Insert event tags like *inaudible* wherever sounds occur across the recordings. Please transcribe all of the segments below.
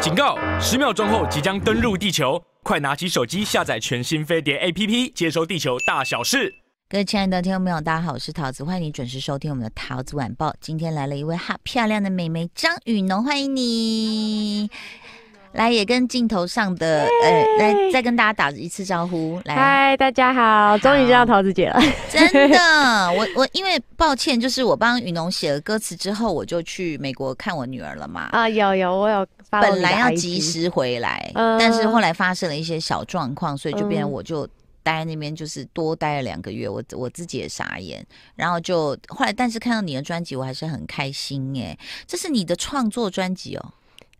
警告！十秒钟后即将登陆地球，快拿起手机下载全新飞碟 A P P，接收地球大小事。各位亲爱的听众朋友，大家好，我是桃子，欢迎你准时收听我们的桃子晚报。今天来了一位哈漂亮的美眉张雨农，欢迎你。来，也跟镜头上的，呃，来再跟大家打一次招呼。来，嗨，大家好，终于见到桃子姐了。真的，*laughs* 我我因为抱歉，就是我帮雨农写了歌词之后，我就去美国看我女儿了嘛。啊，有有我有。本来要及时回来，但是后来发生了一些小状况，所以就变成我就待在那边，就是多待了两个月。我我自己也傻眼，然后就后来，但是看到你的专辑，我还是很开心。哎，这是你的创作专辑哦。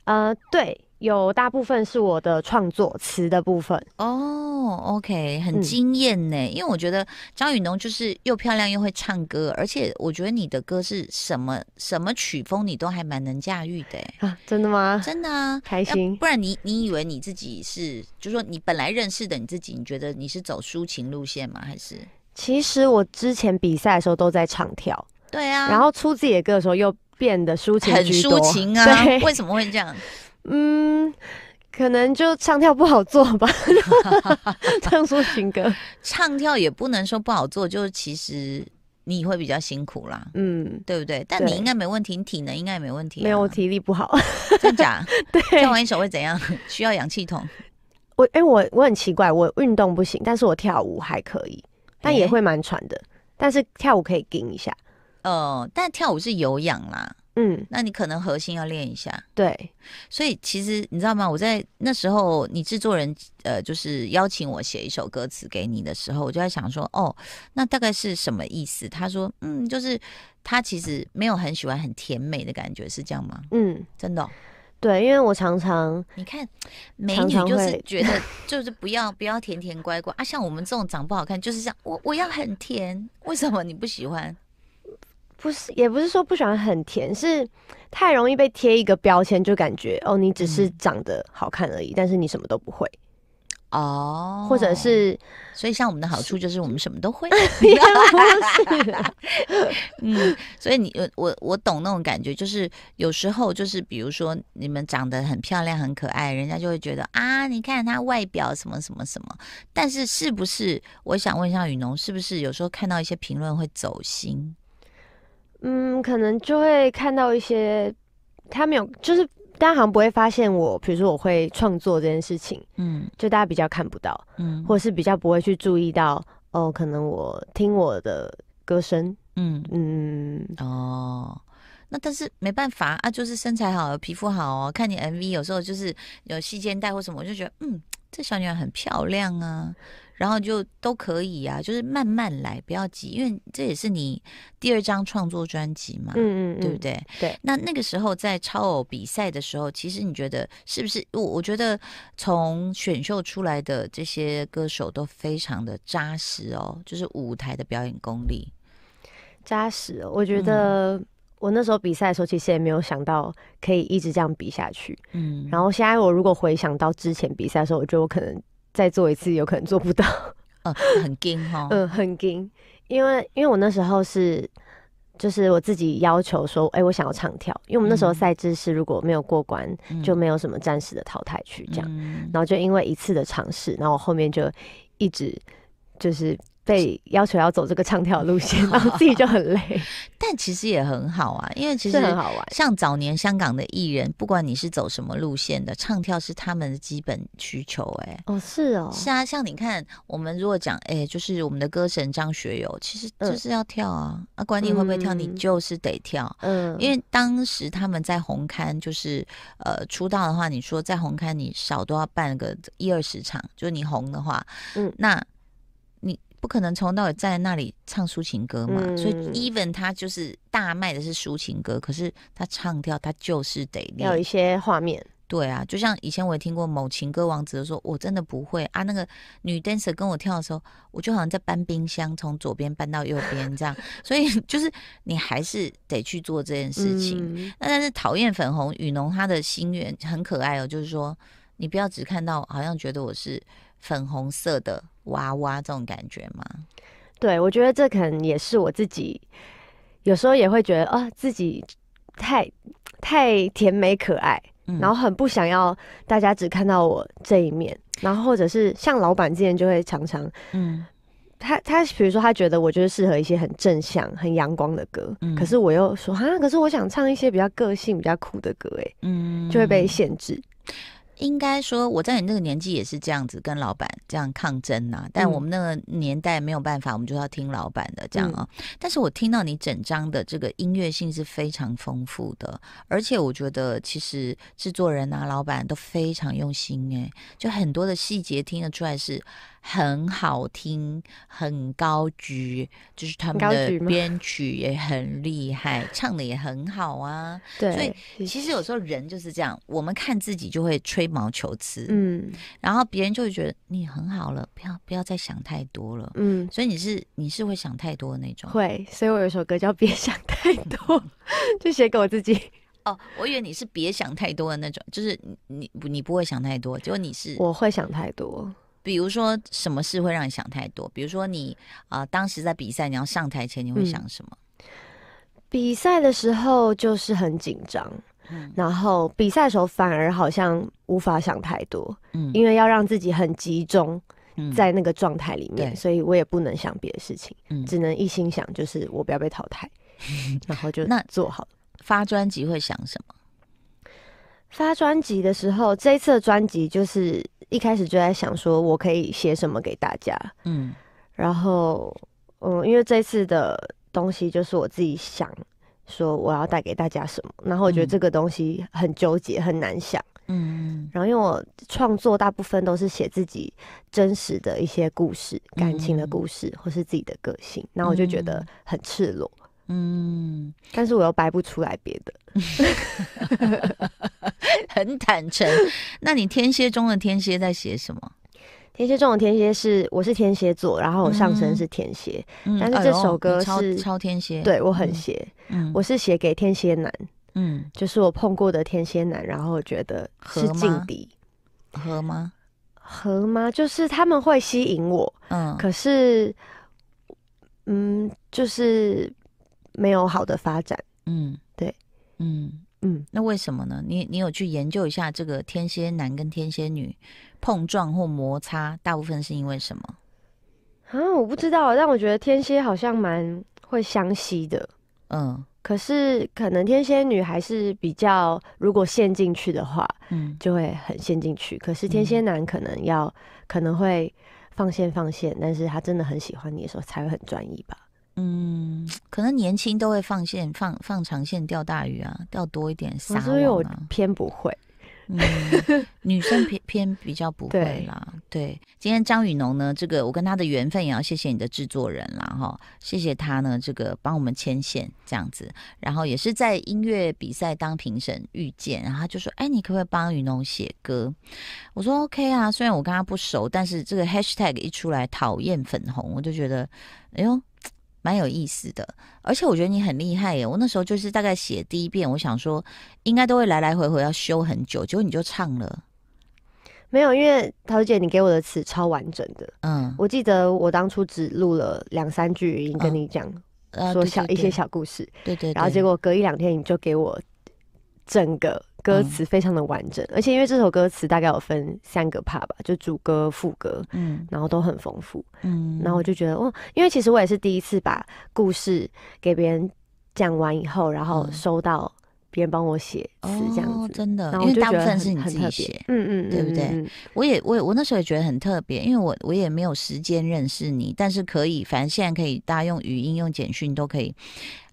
呃，对。有大部分是我的创作词的部分哦，OK，很惊艳呢。因为我觉得张雨农就是又漂亮又会唱歌，而且我觉得你的歌是什么什么曲风你都还蛮能驾驭的啊，真的吗？真的啊，开心。不然你你以为你自己是，就说你本来认识的你自己，你觉得你是走抒情路线吗？还是？其实我之前比赛的时候都在唱跳，对啊，然后出自己的歌的时候又变得抒情，很抒情啊。为什么会这样？嗯，可能就唱跳不好做吧。*laughs* 唱抒情歌，唱跳也不能说不好做，就是其实你会比较辛苦啦。嗯，对不对？但你应该没问题，你体能应该也没问题。没有，我体力不好。*laughs* 真假？*laughs* 对。跳完一首会怎样？需要氧气筒。我，哎，我我很奇怪，我运动不行，但是我跳舞还可以，但也会蛮喘的。但是跳舞可以顶一下。哦，但跳舞是有氧啦。嗯，那你可能核心要练一下。对，所以其实你知道吗？我在那时候，你制作人呃，就是邀请我写一首歌词给你的时候，我就在想说，哦，那大概是什么意思？他说，嗯，就是他其实没有很喜欢很甜美的感觉，是这样吗？嗯，真的。对，因为我常常你看，美女就是觉得就是不要不要甜甜乖乖啊，像我们这种长不好看就是这样，我我要很甜，为什么你不喜欢？不是，也不是说不喜欢很甜，是太容易被贴一个标签，就感觉哦，你只是长得好看而已，但是你什么都不会哦，或者是所以像我们的好处就是我们什么都会，*laughs* *laughs* 嗯，所以你我我懂那种感觉，就是有时候就是比如说你们长得很漂亮、很可爱，人家就会觉得啊，你看他外表什么什么什么，但是是不是？我想问一下雨农，是不是有时候看到一些评论会走心？嗯，可能就会看到一些，他们有，就是大家好像不会发现我，比如说我会创作这件事情，嗯，就大家比较看不到，嗯，或者是比较不会去注意到，哦，可能我听我的歌声，嗯嗯，哦，那但是没办法啊，就是身材好，皮肤好哦，看你 MV 有时候就是有细肩带或什么，我就觉得嗯。这小女孩很漂亮啊，然后就都可以啊，就是慢慢来，不要急，因为这也是你第二张创作专辑嘛，嗯嗯，对不对？对。那那个时候在超偶比赛的时候，其实你觉得是不是？我我觉得从选秀出来的这些歌手都非常的扎实哦，就是舞台的表演功力扎实。我觉得。我那时候比赛的时候，其实也没有想到可以一直这样比下去。嗯，然后现在我如果回想到之前比赛的时候，我觉得我可能再做一次，有可能做不到。*laughs* 嗯，很惊哈。嗯，很惊，因为因为我那时候是，就是我自己要求说，哎，我想要唱跳。因为我们那时候赛制是，如果没有过关，就没有什么暂时的淘汰区这样。然后就因为一次的尝试，然后我后面就一直就是。被要求要走这个唱跳路线，*laughs* 然后自己就很累，但其实也很好啊，因为其实很好玩。像早年香港的艺人，不管你是走什么路线的，唱跳是他们的基本需求。哎，哦，是哦，是啊。像你看，我们如果讲，哎，就是我们的歌神张学友，其实就是要跳啊，啊，管你会不会跳，你就是得跳。嗯，因为当时他们在红刊，就是呃出道的话，你说在红刊你少都要办个一二十场，就是你红的话，嗯，那。不可能从到尾站在那里唱抒情歌嘛，所以 even 他就是大卖的是抒情歌，可是他唱跳他就是得练，要一些画面。对啊，就像以前我也听过某情歌王子说，我真的不会啊，那个女 dancer 跟我跳的时候，我就好像在搬冰箱，从左边搬到右边这样，所以 *laughs* 就是你还是得去做这件事情。那但是讨厌粉红雨农他的心愿很可爱哦，就是说。你不要只看到，好像觉得我是粉红色的娃娃这种感觉吗？对，我觉得这可能也是我自己有时候也会觉得，哦，自己太太甜美可爱，然后很不想要大家只看到我这一面，然后或者是像老板之前就会常常，嗯，他他比如说他觉得我就是适合一些很正向、很阳光的歌，可是我又说哈，可是我想唱一些比较个性、比较酷的歌，哎，嗯，就会被限制。应该说，我在你那个年纪也是这样子跟老板这样抗争呐。但我们那个年代没有办法，我们就要听老板的这样啊。但是我听到你整张的这个音乐性是非常丰富的，而且我觉得其实制作人啊、老板都非常用心诶，就很多的细节听得出来是。很好听，很高举，就是他们的编曲也很厉害，唱的也很好啊。*laughs* 对，所以其实有时候人就是这样，我们看自己就会吹毛求疵，嗯。然后别人就会觉得你很好了，不要不要再想太多了，嗯。所以你是你是会想太多的那种，会。所以我有首歌叫《别想太多》，*laughs* 就写给我自己。哦，我以为你是别想太多的那种，就是你你不会想太多，结果你是我会想太多。比如说，什么事会让你想太多？比如说，你啊，当时在比赛，你要上台前你会想什么？比赛的时候就是很紧张，然后比赛的时候反而好像无法想太多，嗯，因为要让自己很集中在那个状态里面，所以我也不能想别的事情，只能一心想就是我不要被淘汰，*laughs* 然后就那做好。发专辑会想什么？发专辑的时候，这一次的专辑就是一开始就在想说，我可以写什么给大家。嗯，然后嗯，因为这次的东西就是我自己想说我要带给大家什么，然后我觉得这个东西很纠结，很难想。嗯，然后因为我创作大部分都是写自己真实的一些故事、感情的故事或是自己的个性，那我就觉得很赤裸。嗯，但是我又掰不出来别的，*laughs* 很坦诚。那你天蝎中的天蝎在写什么？天蝎中的天蝎是我是天蝎座，然后我上身是天蝎，但是这首歌是超天蝎，对我很邪，嗯，我是写给天蝎男。嗯，就是我碰过的天蝎男，然后觉得是劲敌。和吗？和吗？就是他们会吸引我。嗯，可是，嗯，就是。没有好的发展，嗯，对，嗯嗯，那为什么呢？你你有去研究一下这个天蝎男跟天蝎女碰撞或摩擦，大部分是因为什么啊？我不知道，但我觉得天蝎好像蛮会相吸的，嗯。可是可能天蝎女还是比较，如果陷进去的话，嗯，就会很陷进去。可是天蝎男可能要可能会放线放线，但是他真的很喜欢你的时候，才会很专一吧。嗯，可能年轻都会放线，放放长线钓大鱼啊，钓多一点撒网啊。偏不会，嗯，女生偏 *laughs* 偏比较不会啦。对，今天张雨农呢，这个我跟他的缘分也要谢谢你的制作人啦，哈，谢谢他呢，这个帮我们牵线这样子，然后也是在音乐比赛当评审遇见，然后他就说：“哎，你可不可以帮雨农写歌？”我说：“OK 啊，虽然我跟他不熟，但是这个 #hashtag 一出来讨厌粉红，我就觉得，哎呦。”蛮有意思的，而且我觉得你很厉害耶！我那时候就是大概写第一遍，我想说应该都会来来回回要修很久，结果你就唱了，没有，因为桃姐你给我的词超完整的，嗯，我记得我当初只录了两三句语音跟你讲，说小一些小故事，对对，然后结果隔一两天你就给我整个。歌词非常的完整，而且因为这首歌词大概有分三个 part 吧，就主歌、副歌，嗯，然后都很丰富，嗯，然后我就觉得，哦，因为其实我也是第一次把故事给别人讲完以后，然后收到别人帮我写词这样子，真的，因为大部分是你自己写，嗯嗯，对不对？我也我我那时候也觉得很特别，因为我我也没有时间认识你，但是可以，反正现在可以，大家用语音用简讯都可以。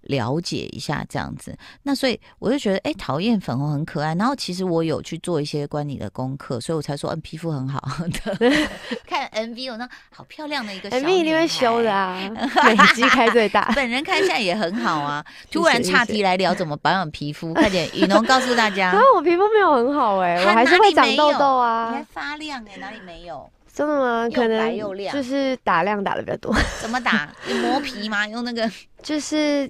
了解一下这样子，那所以我就觉得，哎，讨厌粉红很可爱。然后其实我有去做一些关你的功课，所以我才说，嗯，皮肤很好。的。*laughs* 看 M V 我那好漂亮的一个 M V，定会修的啊？相机开最大。*laughs* 本人看起来也很好啊。*laughs* 突然岔题来聊怎么保养皮肤，快点，雨农告诉大家。可是我皮肤没有很好哎，我还是会长痘痘啊。你还发亮哎，哪里没有？真的吗？可白又亮。就是打量打的比较多。怎么打？你磨皮吗？用那个？就是。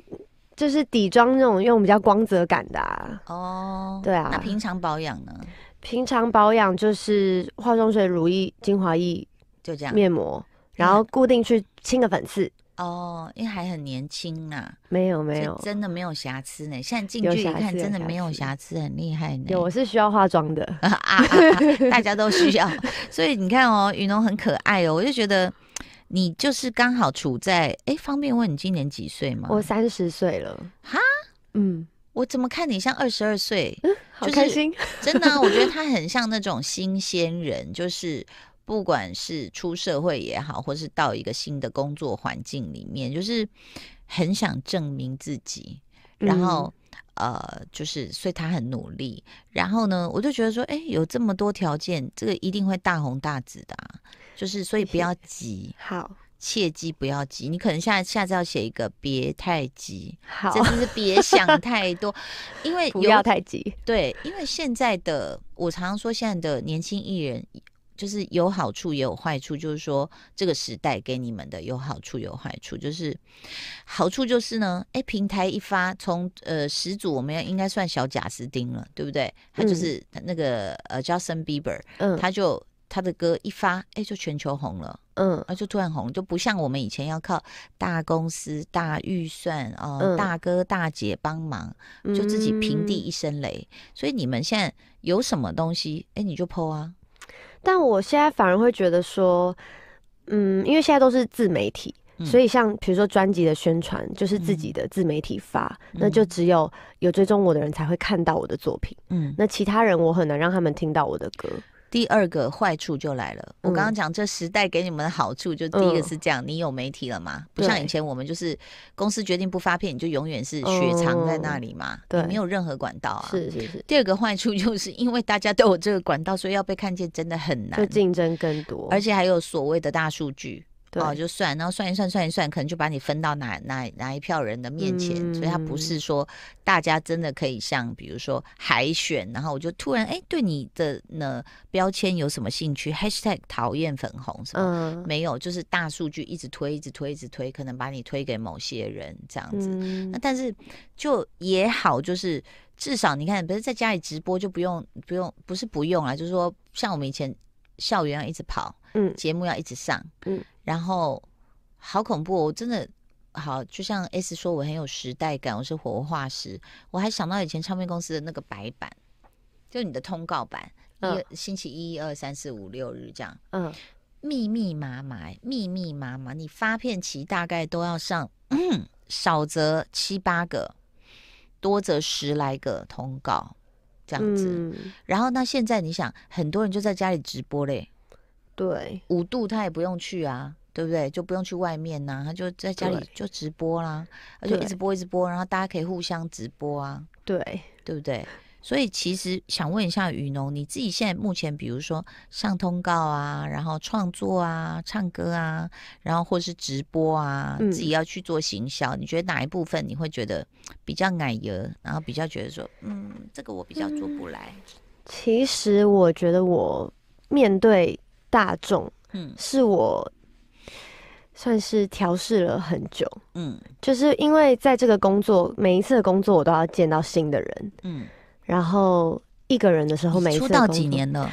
就是底妆那种用比较光泽感的啊。哦，对啊。那平常保养呢？平常保养就是化妆水、乳液、精华液，就这样，面膜，然后固定去清个粉刺。哦，因为还很年轻啊，没有没有，真的没有瑕疵呢。现在近距离看，真的没有瑕疵，很厉害呢。有，我是需要化妆的 *laughs* 啊啊！大家都需要，所以你看哦，云龙很可爱哦，我就觉得。你就是刚好处在哎，方便问你今年几岁吗？我三十岁了，哈，嗯，我怎么看你像二十二岁？好开心，真的，我觉得他很像那种新鲜人，就是不管是出社会也好，或是到一个新的工作环境里面，就是很想证明自己，然后呃，就是所以他很努力，然后呢，我就觉得说，哎，有这么多条件，这个一定会大红大紫的。就是，所以不要急，*laughs* 好，切记不要急。你可能下下次要写一个，别太急，*laughs* 好，真的是别想太多，*laughs* 因为不要太急。对，因为现在的我常常说，现在的年轻艺人就是有好处也有坏处，就是说这个时代给你们的有好处有坏处，就是好处就是呢，哎，平台一发，从呃始祖，我们要应该算小贾斯汀了，对不对？他就是那个呃，Justin Bieber，他就。他的歌一发，哎，就全球红了。嗯，啊，就突然红就不像我们以前要靠大公司、大预算、啊大哥大姐帮忙，就自己平地一声雷。所以你们现在有什么东西，哎，你就 p 啊。但我现在反而会觉得说，嗯，因为现在都是自媒体，所以像比如说专辑的宣传，就是自己的自媒体发，那就只有有追踪我的人才会看到我的作品。嗯，那其他人我很难让他们听到我的歌。第二个坏处就来了。我刚刚讲这时代给你们的好处，就第一个是这样，你有媒体了嘛？不像以前我们就是公司决定不发片，你就永远是雪藏在那里嘛，你没有任何管道啊。是是是。第二个坏处就是因为大家都有这个管道，所以要被看见真的很难。竞争更多，而且还有所谓的大数据。哦，就算，然后算一算，算一算，可能就把你分到哪哪哪一票人的面前，所以他不是说大家真的可以像比如说海选，然后我就突然哎对你的呢标签有什么兴趣？#hashtag 讨厌粉红什么没有，就是大数据一直推，一直推，一直推，可能把你推给某些人这样子。那但是就也好，就是至少你看，不是在家里直播就不用不用，不是不用啊，就是说像我们以前。校园要一直跑，嗯，节目要一直上，嗯，然后好恐怖，我真的好，就像 S 说我很有时代感，我是活化石，我还想到以前唱片公司的那个白板，就你的通告板，嗯，星期一一二三四五六日这样，嗯，密密麻麻，密密麻麻，你发片期大概都要上，少则七八个，多则十来个通告。这样子，然后那现在你想，很多人就在家里直播嘞，对，五度他也不用去啊，对不对？就不用去外面呐，他就在家里就直播啦，他就一直播一直播，然后大家可以互相直播啊，对，对不对？所以其实想问一下雨农，你自己现在目前，比如说上通告啊，然后创作啊，唱歌啊，然后或是直播啊，自己要去做行销，你觉得哪一部分你会觉得比较矮？油，然后比较觉得说，嗯，这个我比较做不来。其实我觉得我面对大众，嗯，是我算是调试了很久，嗯，就是因为在这个工作，每一次的工作我都要见到新的人，嗯。然后一个人的时候，每次出道几年了？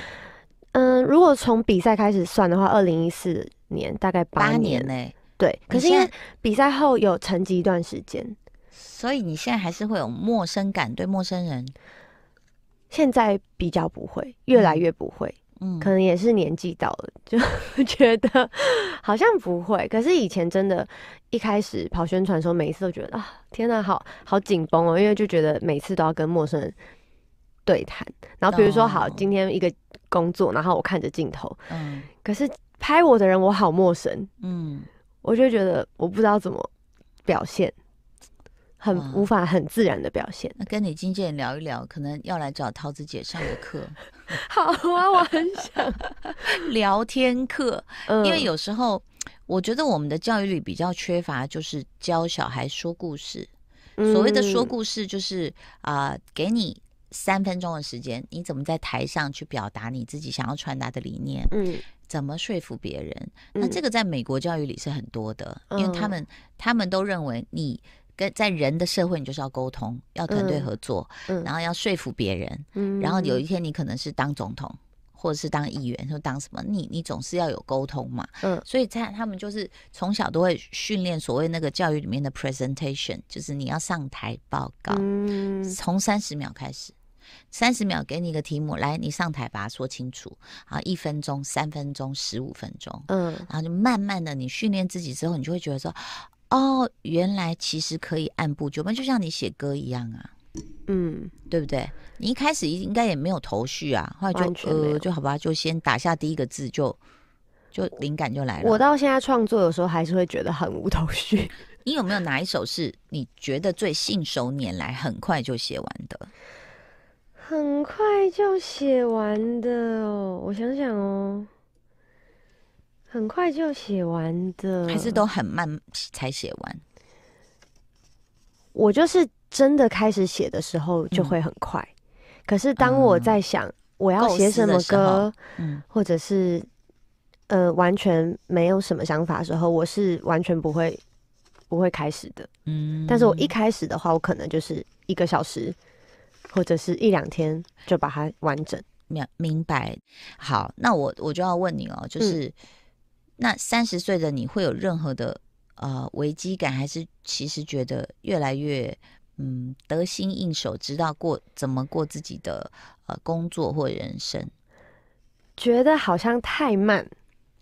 嗯，如果从比赛开始算的话，二零一四年大概八年呢。对，可是因为比赛后有沉寂一段时间，所以你现在还是会有陌生感对陌生人。现在比较不会，越来越不会。嗯，可能也是年纪到了，就觉得好像不会。可是以前真的，一开始跑宣传时候，每一次都觉得啊，天哪，好好紧绷哦，因为就觉得每次都要跟陌生人。对谈，然后比如说，好，今天一个工作，然后我看着镜头，嗯，可是拍我的人我好陌生，嗯，我就觉得我不知道怎么表现，很无法很自然的表现。那跟你纪人聊一聊，可能要来找桃子姐上的课，*laughs* 好啊，我很想 *laughs* 聊天课，因为有时候我觉得我们的教育里比较缺乏，就是教小孩说故事。所谓的说故事，就是啊，给你。三分钟的时间，你怎么在台上去表达你自己想要传达的理念？嗯，怎么说服别人？那这个在美国教育里是很多的，因为他们他们都认为你跟在人的社会，你就是要沟通，要团队合作，然后要说服别人。嗯，然后有一天你可能是当总统，或者是当议员，或当什么，你你总是要有沟通嘛。嗯，所以在他们就是从小都会训练所谓那个教育里面的 presentation，就是你要上台报告，从三十秒开始。三十秒给你一个题目，来，你上台把它说清楚啊！一分钟、三分钟、十五分钟，嗯，然后就慢慢的，你训练自己之后，你就会觉得说，哦，原来其实可以按部就班，就像你写歌一样啊，嗯，对不对？你一开始应该也没有头绪啊，后来就呃，就好吧，就先打下第一个字，就就灵感就来了。我到现在创作有时候还是会觉得很无头绪。你有没有哪一首是你觉得最信手拈来，很快就写完的？很快就写完的，哦，我想想哦，很快就写完的，还是都很慢才写完。我就是真的开始写的时候就会很快，可是当我在想我要写什么歌，或者是呃完全没有什么想法的时候，我是完全不会不会开始的。嗯，但是我一开始的话，我可能就是一个小时。或者是一两天就把它完整明明白好，那我我就要问你哦，就是那三十岁的你会有任何的呃危机感，还是其实觉得越来越嗯得心应手，知道过怎么过自己的呃工作或人生？觉得好像太慢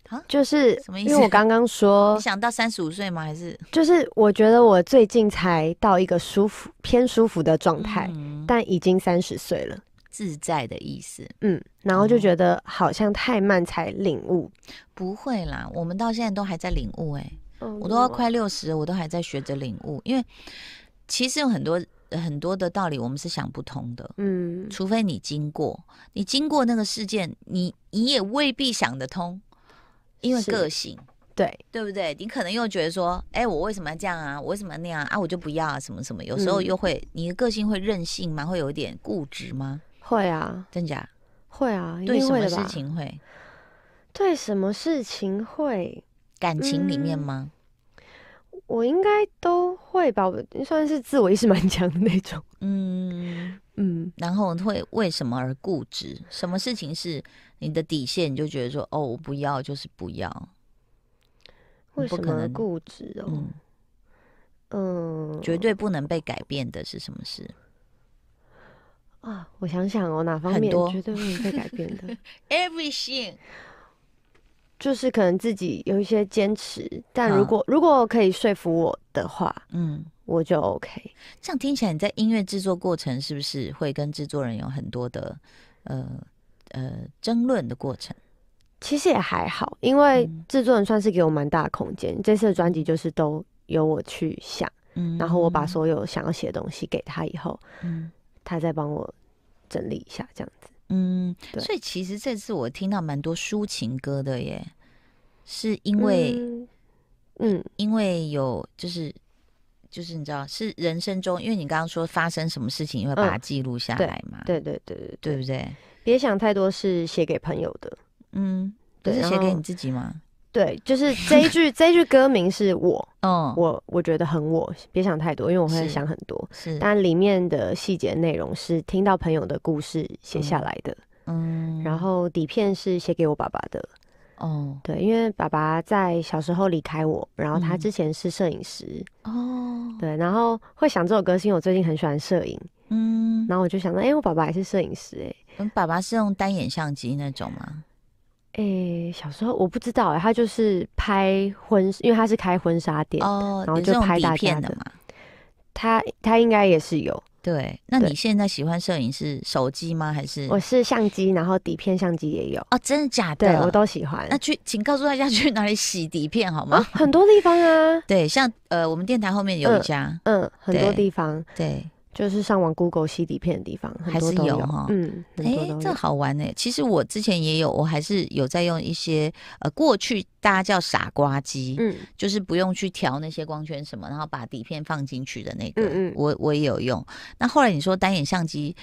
啊，就是什么意思？因为我刚刚说 *laughs* 你想到三十五岁吗？还是就是我觉得我最近才到一个舒服偏舒服的状态。但已经三十岁了，自在的意思，嗯，然后就觉得好像太慢才领悟，不会啦，我们到现在都还在领悟，哎，我都要快六十，我都还在学着领悟，因为其实有很多很多的道理，我们是想不通的，嗯，除非你经过，你经过那个事件，你你也未必想得通，因为个性。对对不对？你可能又觉得说，哎，我为什么这样啊？我为什么那样啊？我就不要啊，什么什么？有时候又会，你的个性会任性吗？会有一点固执吗？会啊，真假？会啊，对什么事情会？对什么事情会？感情里面吗？我应该都会吧，算是自我意识蛮强的那种。嗯嗯。然后会为什么而固执？什么事情是你的底线？你就觉得说，哦，我不要，就是不要。为什么固执哦？嗯，绝对不能被改变的是什么事？*laughs* 啊，我想想哦，哪方面绝对不能被改变的？*laughs* Everything，就是可能自己有一些坚持，但如果如果可以说服我的话，嗯，我就 OK。这样听起来，你在音乐制作过程是不是会跟制作人有很多的呃呃争论的过程？其实也还好，因为制作人算是给我蛮大的空间。这次的专辑就是都由我去想，然后我把所有想要写的东西给他，以后他再帮我整理一下，这样子。嗯，所以其实这次我听到蛮多抒情歌的耶，是因为，嗯，因为有就是就是你知道是人生中，因为你刚刚说发生什么事情，你会把它记录下来嘛？对对对对对，对不对？别想太多，是写给朋友的。嗯，对，是写给你自己吗？对，就是 *laughs* 这一句，这一句歌名是我。嗯，我我觉得很我，别想太多，因为我会想很多。是，但里面的细节内容是听到朋友的故事写下来的。嗯，然后底片是写给我爸爸的。哦，对，因为爸爸在小时候离开我，然后他之前是摄影师。哦，对，然后会想这首歌，是因为我最近很喜欢摄影。嗯，然后我就想到，哎，我爸爸也是摄影师。哎，爸爸是用单眼相机那种吗？诶，小时候我不知道，他就是拍婚，因为他是开婚纱店，哦、然后就拍大片的。嘛。他他应该也是有对。那你现在喜欢摄影是手机吗？还是我是相机，然后底片相机也有哦，真的假的？对我都喜欢。那去，请告诉大家去哪里洗底片好吗？很多地方啊，*laughs* 对，像呃，我们电台后面有一家，嗯，很多地方对。就是上网 Google 洗底片的地方，还是有哈，嗯，哎，这好玩呢。其实我之前也有，我还是有在用一些呃，过去大家叫傻瓜机，嗯，就是不用去调那些光圈什么，然后把底片放进去的那个，嗯，我我也有用。那后来你说单眼相机，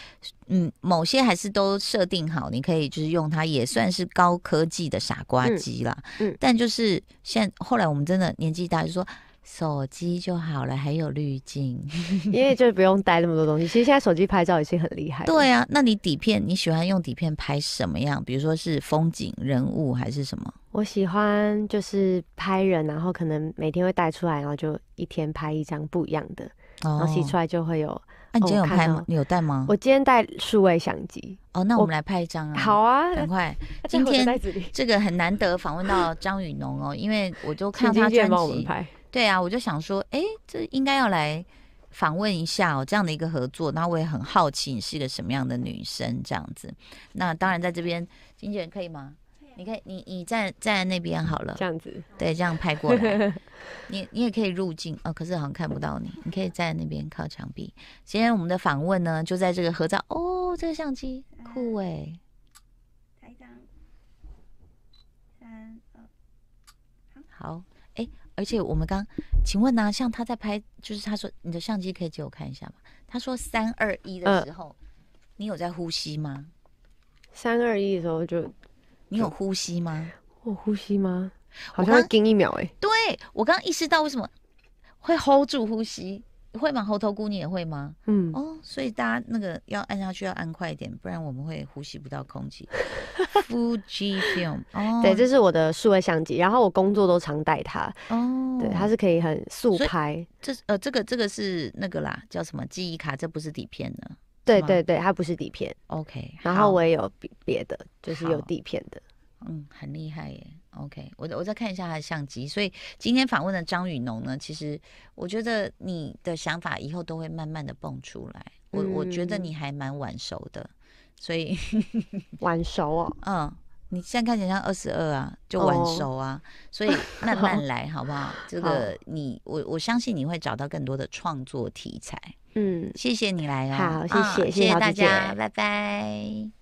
嗯，某些还是都设定好，你可以就是用它，也算是高科技的傻瓜机啦。嗯，但就是现在后来我们真的年纪大，就说。手机就好了，还有滤镜，*laughs* 因为就是不用带那么多东西。其实现在手机拍照也是很厉害。对啊，那你底片你喜欢用底片拍什么样？比如说是风景、人物还是什么？我喜欢就是拍人，然后可能每天会带出来，然后就一天拍一张不一样的，然后洗出来就会有。那你今天有拍吗？有带吗？我今天带数位相机。哦，那我们来拍一张啊。好啊，很快。*laughs* 今天这个很难得访问到张雨农哦，因为我就看到他专辑。对啊，我就想说，哎，这应该要来访问一下哦，这样的一个合作，那我也很好奇你是一个什么样的女生，这样子。那当然，在这边，经纪人可以吗？你可以，你你站站那边好了，这样子。对，这样拍过来，*laughs* 你你也可以入镜啊，可是好像看不到你，你可以站在那边靠墙壁。今天我们的访问呢，就在这个合照哦，这个相机酷哎，拍一张，三二，好，好，哎。而且我们刚，请问呢？像他在拍，就是他说你的相机可以借我看一下吗？他说三二一的时候，你有在呼吸吗？三二一的时候就，你有呼吸吗？我呼吸吗？好像盯一秒哎，对我刚意识到为什么会 hold 住呼吸。会吗？猴头菇你也会吗？嗯哦，所以大家那个要按下去要按快一点，不然我们会呼吸不到空气。*laughs* FujiFilm，对，这是我的数位相机，然后我工作都常带它。哦，对，它是可以很速拍。这呃，这个这个是那个啦，叫什么记忆卡？这不是底片呢？对对对，它不是底片。OK，然后我也有别的，就是有底片的。嗯，很厉害耶。OK，我我再看一下他的相机。所以今天访问的张雨农呢，其实我觉得你的想法以后都会慢慢的蹦出来。我我觉得你还蛮晚熟的，所以 *laughs* 晚熟哦。嗯，你现在看起来像二十二啊，就晚熟啊。所以慢慢 *laughs* 来，好不好？*laughs* 这个你我我相信你会找到更多的创作题材。嗯，谢谢你来啊，好，谢谢谢谢大家，拜拜。